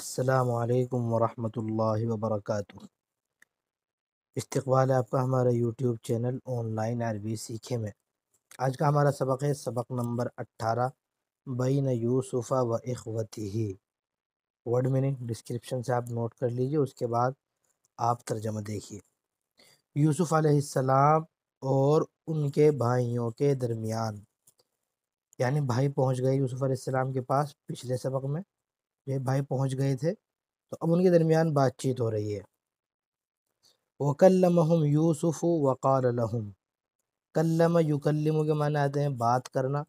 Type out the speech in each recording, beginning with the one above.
السلام علیکم ورحمۃ اللہ وبرکاتہ استقبال ہے آپ کا ہمارا یوٹیوب چینل آن لائن عربی سیکھے میں آج کا ہمارا سبق ہے سبق نمبر اٹھارہ بین یوسفہ و اخوتی ہی ورڈ میننگ ڈسکرپشن سے آپ نوٹ کر لیجئے اس کے بعد آپ ترجمہ دیکھیے یوسف علیہ السلام اور ان کے بھائیوں کے درمیان یعنی بھائی پہنچ گئے یوسف علیہ السلام کے پاس پچھلے سبق میں یہ بھائی پہنچ گئے تھے تو اب ان کے درمیان بات چیت ہو رہی ہے وکلمہم یوسف وقال لہم کلم یکلم کے معنی آتے ہیں بات کرنا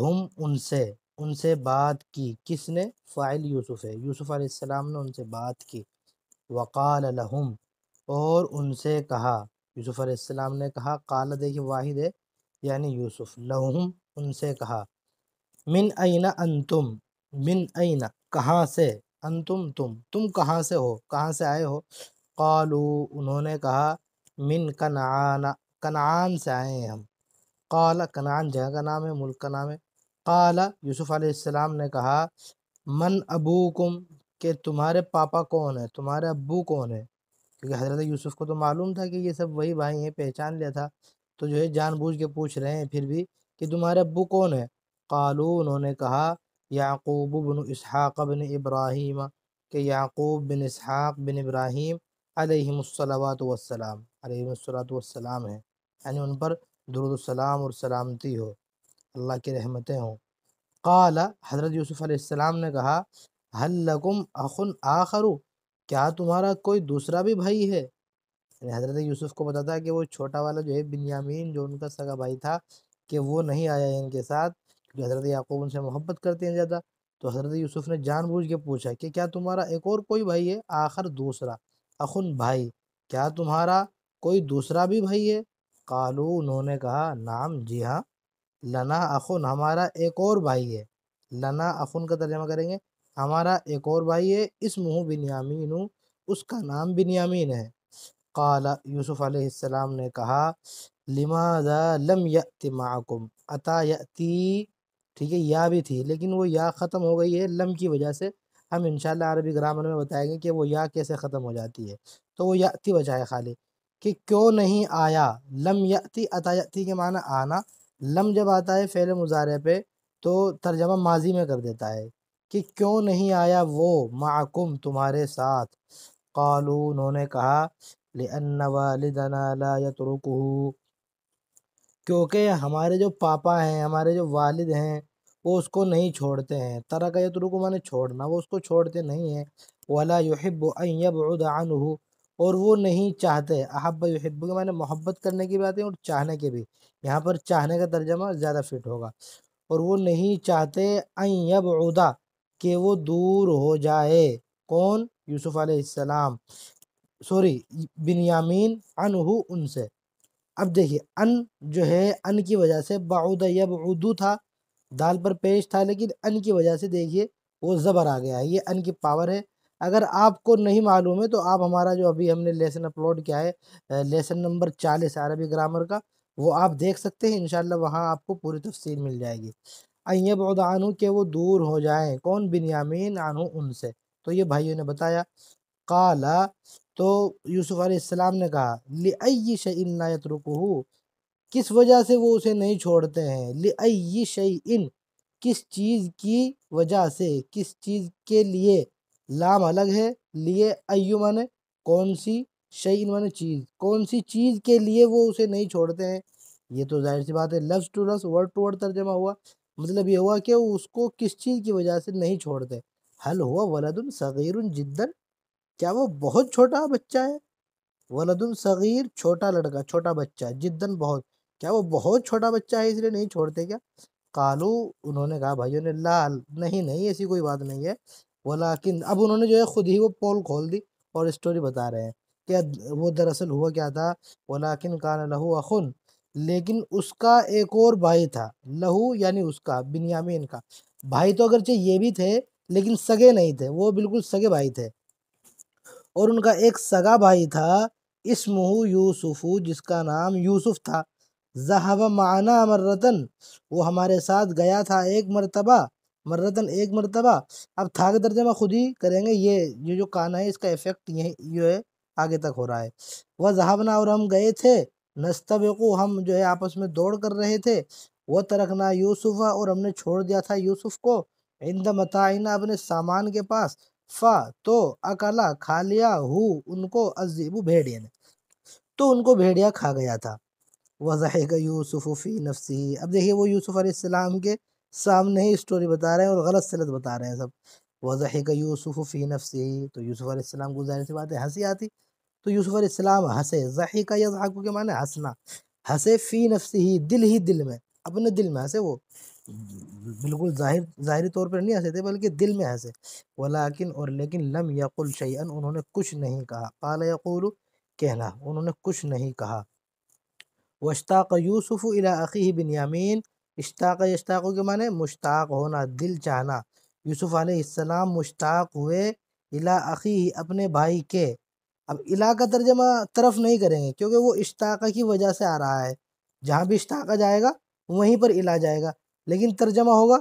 ہم ان سے ان سے بات کی کس نے فائل یوسف ہے یوسف علیہ السلام نے ان سے بات کی وقال لہم اور ان سے کہا یوسف علیہ السلام نے کہا قال دیکھ واحد یعنی یوسف لہم ان سے کہا من عین انتم من عین کہاں سے انتم تم تم کہاں سے ہو کہاں سے آئے ہو قالو انہوں نے کہا من کنعان کنعان سے آئے ہیں ہم قال کنعان جہاں کا نام ہے ملک کا نام ہے قال یوسف علیہ السلام نے کہا من ابوکم کہ تمہارے پاپا کون ہے تمہارے ابو کون ہے کیونکہ حضرت یوسف کو تو معلوم تھا کہ یہ سب وہی بھائی ہیں پہچان لیا تھا تو جو ہے جان بوجھ کے پوچھ رہے ہیں پھر بھی کہ تمہارے ابو کون ہے قالو انہوں نے کہا یعقوب بن اسحاق بن ابراہیم کہ یعقوب بن اسحاق بن ابراہیم علیہم الصلاوات والسلام علیہم السلات والسلام ہیں یعنی ان پر درود السلام اور سلامتی ہو اللہ کی رحمتیں ہوں قال حضرت یوسف علیہ السلام نے کہا حل لکم اخن آخر کیا تمہارا کوئی دوسرا بھی بھائی ہے یعنی حضرت یوسف کو پتا تھا کہ وہ چھوٹا والا جو ہے بنیامین جو ان کا سگا بھائی تھا کہ وہ نہیں آیا ان کے ساتھ حضرت یعقوب ان سے محبت کرتے ہیں زیادہ تو حضرت یوسف نے جان بوجھ کے پوچھا کہ کیا تمہارا ایک اور کوئی بھائی ہے آخر دوسرا اخن بھائی کیا تمہارا کوئی دوسرا بھی بھائی ہے قالو انہوں نے کہا نام جی ہاں لنا اخن ہمارا ایک اور بھائی ہے لنا اخن کا ترجمہ کریں گے ہمارا ایک اور بھائی ہے اس منہ بنیامین اس کا نام بنیامین ہے قال یوسف علیہ السلام نے کہا لما دم اتا عطا ٹھیک ہے یا بھی تھی لیکن وہ یا ختم ہو گئی ہے لم کی وجہ سے ہم انشاءاللہ عربی گرامر میں بتائیں گے کہ وہ یا کیسے ختم ہو جاتی ہے تو وہ یاتی وجہ ہے خالی کہ کیوں نہیں آیا لم یاتی عطا یاتی کے معنی آنا لم جب آتا ہے فعل مظاہرے پہ تو ترجمہ ماضی میں کر دیتا ہے کہ کیوں نہیں آیا وہ معکم تمہارے ساتھ قالو انہوں نے کہا لَا يَتْرُكُهُ کیونکہ ہمارے جو پاپا ہیں ہمارے جو والد ہیں وہ اس کو نہیں چھوڑتے ہیں ترک یترو کو میں چھوڑنا وہ اس کو چھوڑتے نہیں ہیں وہلیب ایب ادا انہ اور وہ نہیں چاہتے احب کے معنی محبت کرنے کی باتیں اور چاہنے کے بھی یہاں پر چاہنے کا ترجمہ زیادہ فٹ ہوگا اور وہ نہیں چاہتے ایں یب کہ وہ دور ہو جائے کون یوسف علیہ السلام سوری بن یامین انہوں ان سے اب دیکھیے ان جو ہے ان کی وجہ سے بعود یب اردو تھا دال پر پیش تھا لیکن ان کی وجہ سے دیکھیے وہ زبر آ گیا ہے یہ ان کی پاور ہے اگر آپ کو نہیں معلوم ہے تو آپ ہمارا جو ابھی ہم نے لیسن اپلوڈ کیا ہے لیسن نمبر چالیس عربی گرامر کا وہ آپ دیکھ سکتے ہیں انشاءاللہ وہاں آپ کو پوری تفصیل مل جائے گی ایب بدان کہ وہ دور ہو جائیں کون بنیامین آن ان سے تو یہ بھائیوں نے بتایا قالا تو یوسف علیہ السلام نے کہا شعلت رکو کس وجہ سے وہ اسے نہیں چھوڑتے ہیں لئی شیئن کس چیز کی وجہ سے کس چیز کے لیے لام الگ ہے لیے ایان کون سی شیئن من چیز کون سی چیز کے لیے وہ اسے نہیں چھوڑتے ہیں یہ تو ظاہر سی بات ہے لفظ ٹو لفظ ورڈ ٹو ورڈ ترجمہ ہوا مطلب یہ ہوا کہ وہ اس کو کس چیز کی وجہ سے نہیں چھوڑتے حل ہوا ولد الصغیر جدن کیا وہ بہت چھوٹا بچہ ہے ولد الصغیر چھوٹا لڑکا چھوٹا بچہ جدن بہت کیا وہ بہت چھوٹا بچہ ہے اس لیے نہیں چھوڑتے کیا کالو انہوں نے کہا بھائیوں نے لال نہیں نہیں ایسی کوئی بات نہیں ہے و لاکن اب انہوں نے جو ہے خود ہی وہ پول کھول دی اور اسٹوری بتا رہے ہیں کہ وہ دراصل ہوا کیا تھا و لاکن کان لہو اخن لیکن اس کا ایک اور بھائی تھا لہو یعنی اس کا بنیامین کا بھائی تو اگرچہ یہ بھی تھے لیکن سگے نہیں تھے وہ بالکل سگے بھائی تھے اور ان کا ایک سگا بھائی تھا اسمہ یوسف جس کا نام یوسف تھا ذہب معنا مرتن وہ ہمارے ساتھ گیا تھا ایک مرتبہ مرتن ایک مرتبہ اب تھا تھاکے میں خود ہی کریں گے یہ جو جو کانا ہے اس کا افیکٹ یہی یہ ہے آگے تک ہو رہا ہے وہ ذہبنا اور ہم گئے تھے نستبقو ہم جو ہے آپس میں دوڑ کر رہے تھے وہ ترکنا یوسف یوسفہ اور ہم نے چھوڑ دیا تھا یوسف کو عند متعینہ اپنے سامان کے پاس فا تو اکلا کھا لیا ہو ان کو عزیب بھیڑیا نے تو ان کو بھیڑیا کھا گیا تھا وضح کا یوسف فی نفسی اب دیکھیے وہ یوسف علیہ السلام کے سامنے ہی اسٹوری بتا رہے ہیں اور غلط سلط بتا رہے ہیں سب وضاح کا یوسف فی نفسی تو یوسف علیہ السلام کو ظاہر سی بات ہے ہنسی آتی تو یوسف علیہ السلام ہنسے ظحر کا یا کے معنی ہنسنا ہنسے فی نفسی ہی دل ہی دل میں اپنے دل میں ہنسے وہ بالکل ظاہر ظاہری طور پر نہیں ہنسے تھے بلکہ دل میں ہنسے وہ اور لیکن لم یقل شیئن انہوں نے کچھ نہیں کہا قال یقول کہنا انہوں نے کچھ نہیں کہا وشتاق یوسف و بن یامین اشتاق اشتاقوں کے معنی مشتاق ہونا دل چاہنا یوسف علیہ السلام مشتاق ہوئے القی اپنے بھائی کے اب کا ترجمہ طرف نہیں کریں گے کیونکہ وہ اشتاقہ کی وجہ سے آ رہا ہے جہاں بھی اشتاقہ جائے گا وہیں پر الہ جائے گا لیکن ترجمہ ہوگا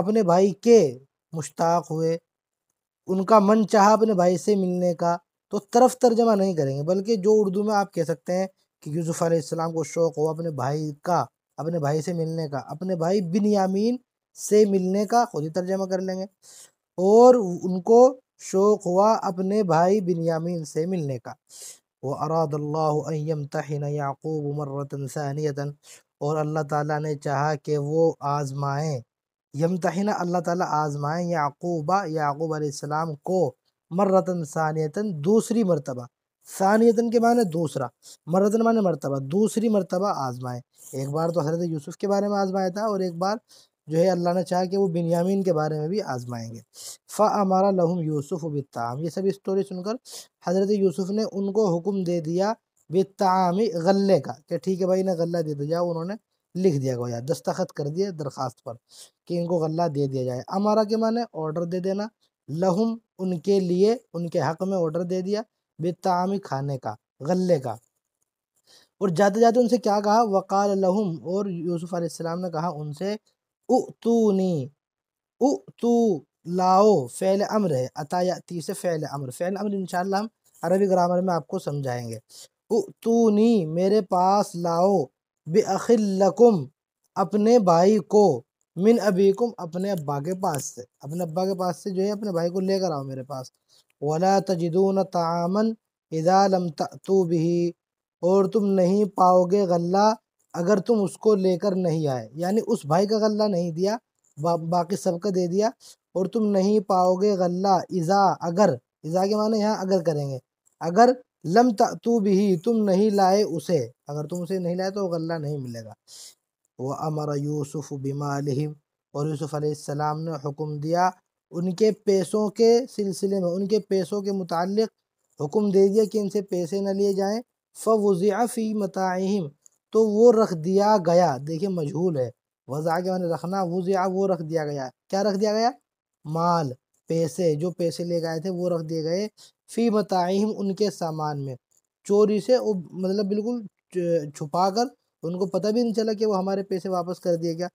اپنے بھائی کے مشتاق ہوئے ان کا من چاہا اپنے بھائی سے ملنے کا تو طرف ترجمہ نہیں کریں گے بلکہ جو اردو میں آپ کہہ سکتے ہیں کہ یوسف علیہ السلام کو شوق ہو اپنے بھائی کا اپنے بھائی سے ملنے کا اپنے بھائی بن یامین سے ملنے کا خود ہی ترجمہ کر لیں گے اور ان کو شوق ہوا اپنے بھائی بن یامین سے ملنے کا وہ اراد اللہ يَمْتَحِنَ يَعْقُوبُ یعقوب ثَانِيَةً اور اللہ تعالیٰ نے چاہا کہ وہ آزمائیں یم اللہ تعالیٰ آزمائیں یعقوبہ یعقوب علیہ السلام کو مرتن ثانیتاً دوسری مرتبہ ثانیتن کے معنی دوسرا مرتن معنی مرتبہ دوسری مرتبہ آزمائے ایک بار تو حضرت یوسف کے بارے میں آزمایا تھا اور ایک بار جو ہے اللہ نے چاہا کہ وہ بنیامین کے بارے میں بھی آزمائیں گے فمارا لہم یوسف و یہ سب اسٹوری سن کر حضرت یوسف نے ان کو حکم دے دیا بت غلے کا کہ ٹھیک ہے بھائی نے غلہ دے دیا انہوں نے لکھ دیا گویا دستخط کر دیا درخواست پر کہ ان کو غلہ دے دیا جائے ہمارا کے معنی آرڈر دے دینا لہم ان کے لیے ان کے حق میں آرڈر دے دیا بے تعامی کھانے کا غلے کا اور جاتے جاتے ان سے کیا کہا وقال لہم اور یوسف علیہ السلام نے کہا ان سے اتونی اتو لاؤ فعل امر ہے عطا یاتی سے فعل امر فعل امر انشاءاللہ ہم عربی گرامر میں آپ کو سمجھائیں گے اتونی میرے پاس لاؤ بے لکم اپنے بھائی کو من ابیکم اپنے ابا کے پاس سے اپنے ابا کے پاس سے جو ہے اپنے بھائی کو لے کر آؤ میرے پاس ولا تجدون تعامن اذا لم تو به اور تم نہیں پاؤ گے غلہ اگر تم اس کو لے کر نہیں آئے یعنی اس بھائی کا غلہ نہیں دیا باقی سب کا دے دیا اور تم نہیں پاؤ گے غلہ اذا اگر اذا کے معنی یہاں اگر کریں گے اگر لم تو بھی تم نہیں لائے اسے اگر تم اسے نہیں لائے تو غلہ نہیں ملے گا وہ امر یوسف اور یوسف علیہ السلام نے حکم دیا ان کے پیسوں کے سلسلے میں ان کے پیسوں کے متعلق حکم دے دیا کہ ان سے پیسے نہ لیے جائیں فو فی مَتَاعِهِمْ تو وہ رکھ دیا گیا دیکھیں مجھول ہے وضع کے معنی رکھنا وہ رکھ دیا گیا کیا رکھ دیا گیا مال پیسے جو پیسے لے گئے تھے وہ رکھ دیے گئے فی مَتَاعِهِمْ ان کے سامان میں چوری سے مطلب بالکل چھپا کر ان کو پتہ بھی نہیں چلا کہ وہ ہمارے پیسے واپس کر دیے گیا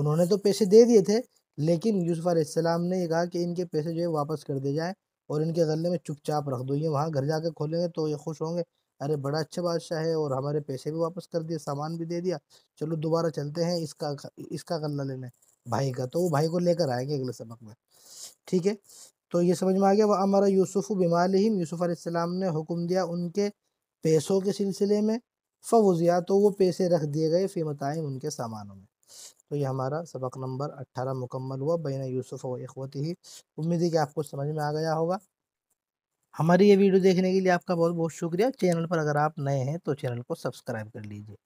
انہوں نے تو پیسے دے دیے تھے لیکن یوسف علیہ السلام نے یہ کہا کہ ان کے پیسے جو ہے واپس کر دے جائیں اور ان کے غلے میں چپ چاپ رکھ دو یہ وہاں گھر جا کے کھولیں گے تو یہ خوش ہوں گے ارے بڑا اچھا بادشاہ ہے اور ہمارے پیسے بھی واپس کر دیے سامان بھی دے دیا چلو دوبارہ چلتے ہیں اس کا اس کا غلہ لینے بھائی کا تو وہ بھائی کو لے کر آئیں گے اگلے سبق میں ٹھیک ہے تو یہ سمجھ میں آ گیا وہ ہمارا یوسف و یوسف علیہ السلام نے حکم دیا ان کے پیسوں کے سلسلے میں فوزیا تو وہ پیسے رکھ دیے گئے فی ان کے سامانوں میں تو یہ ہمارا سبق نمبر اٹھارہ مکمل ہوا بین یوسف و اخوتی ہی امید ہے کہ آپ کو سمجھ میں آ گیا ہوگا ہماری یہ ویڈیو دیکھنے کے لیے آپ کا بہت بہت شکریہ چینل پر اگر آپ نئے ہیں تو چینل کو سبسکرائب کر لیجیے